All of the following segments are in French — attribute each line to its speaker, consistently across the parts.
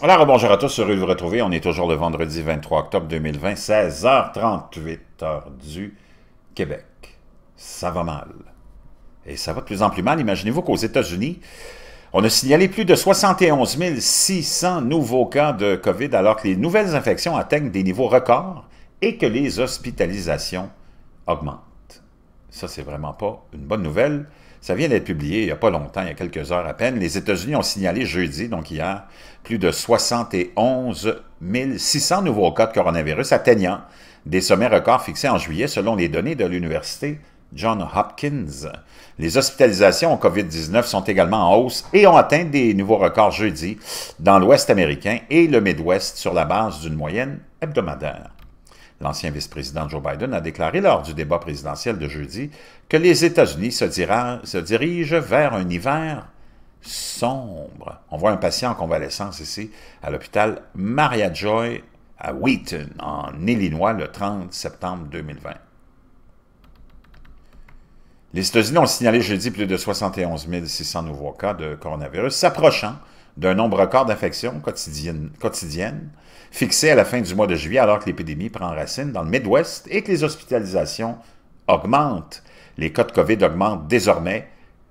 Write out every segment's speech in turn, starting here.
Speaker 1: Alors, bonjour à tous, heureux de vous retrouver. On est toujours le vendredi 23 octobre 2020, 16h38 heure du Québec. Ça va mal. Et ça va de plus en plus mal. Imaginez-vous qu'aux États-Unis, on a signalé plus de 71 600 nouveaux cas de COVID alors que les nouvelles infections atteignent des niveaux records et que les hospitalisations augmentent. Ça, c'est vraiment pas une bonne nouvelle. Ça vient d'être publié il n'y a pas longtemps, il y a quelques heures à peine. Les États-Unis ont signalé jeudi, donc hier, plus de 71 600 nouveaux cas de coronavirus, atteignant des sommets records fixés en juillet selon les données de l'Université Johns Hopkins. Les hospitalisations au COVID-19 sont également en hausse et ont atteint des nouveaux records jeudi dans l'Ouest américain et le Midwest sur la base d'une moyenne hebdomadaire. L'ancien vice-président Joe Biden a déclaré lors du débat présidentiel de jeudi que les États-Unis se, dirigent vers un hiver sombre. On voit un patient en convalescence ici à l'hôpital Maria Joy à Wheaton, en Illinois, le 30 septembre 2020. Les États-Unis ont signalé jeudi plus de 71 600 nouveaux cas de coronavirus, s'approchant d'un nombre record d'infections quotidiennes, quotidiennes à la fin du mois de juillet alors que l'épidémie prend racine dans le Midwest et que les hospitalisations augmentent. Les cas de COVID augmentent désormais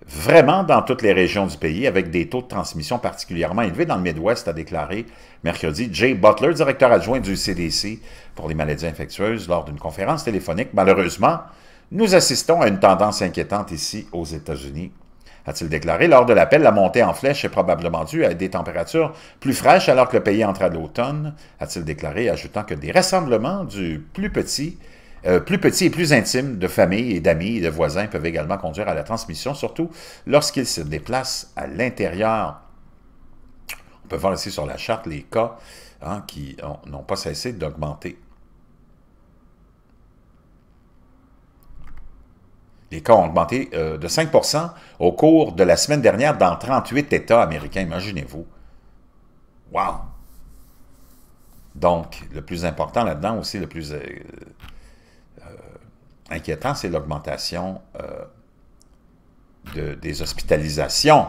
Speaker 1: vraiment dans toutes les régions du pays avec des taux de transmission particulièrement élevés dans le Midwest, a déclaré mercredi Jay Butler, directeur adjoint du CDC pour les maladies infectieuses, lors d'une conférence téléphonique. Malheureusement, nous assistons à une tendance inquiétante ici aux États-Unis a-t-il déclaré. Lors de l'appel, la montée en flèche est probablement due à des températures plus fraîches alors que le pays entre à l'automne, a-t-il déclaré, ajoutant que des rassemblements du plus petit euh, plus petit et plus intime de familles et d'amis et de voisins peuvent également conduire à la transmission, surtout lorsqu'ils se déplacent à l'intérieur. On peut voir ici sur la charte les cas hein, qui n'ont pas cessé d'augmenter. Les cas ont augmenté euh, de 5 au cours de la semaine dernière dans 38 États américains, imaginez-vous. Wow! Donc, le plus important là-dedans aussi, le plus euh, euh, inquiétant, c'est l'augmentation des hospitalisations.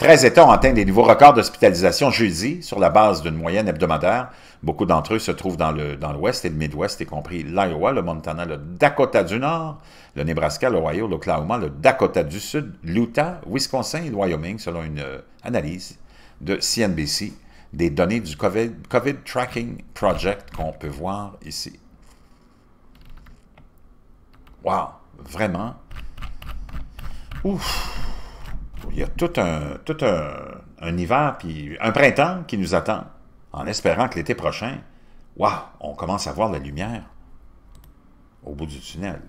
Speaker 1: 13 États ont atteint des nouveaux records d'hospitalisation jeudi sur la base d'une moyenne hebdomadaire. Beaucoup d'entre eux se trouvent dans l'Ouest dans et le Midwest, y compris l'Iowa, le Montana, le Dakota du Nord, le Nebraska, l'Ohio, l'Oklahoma, le Dakota du Sud, l'Utah, Wisconsin et le Wyoming, selon une euh, analyse de CNBC des données du COVID, COVID Tracking Project qu'on peut voir ici. Wow, vraiment. Ouf il y a tout un, tout un, hiver, puis un printemps qui nous attend, en espérant que l'été prochain, waouh, on commence à voir la lumière au bout du tunnel.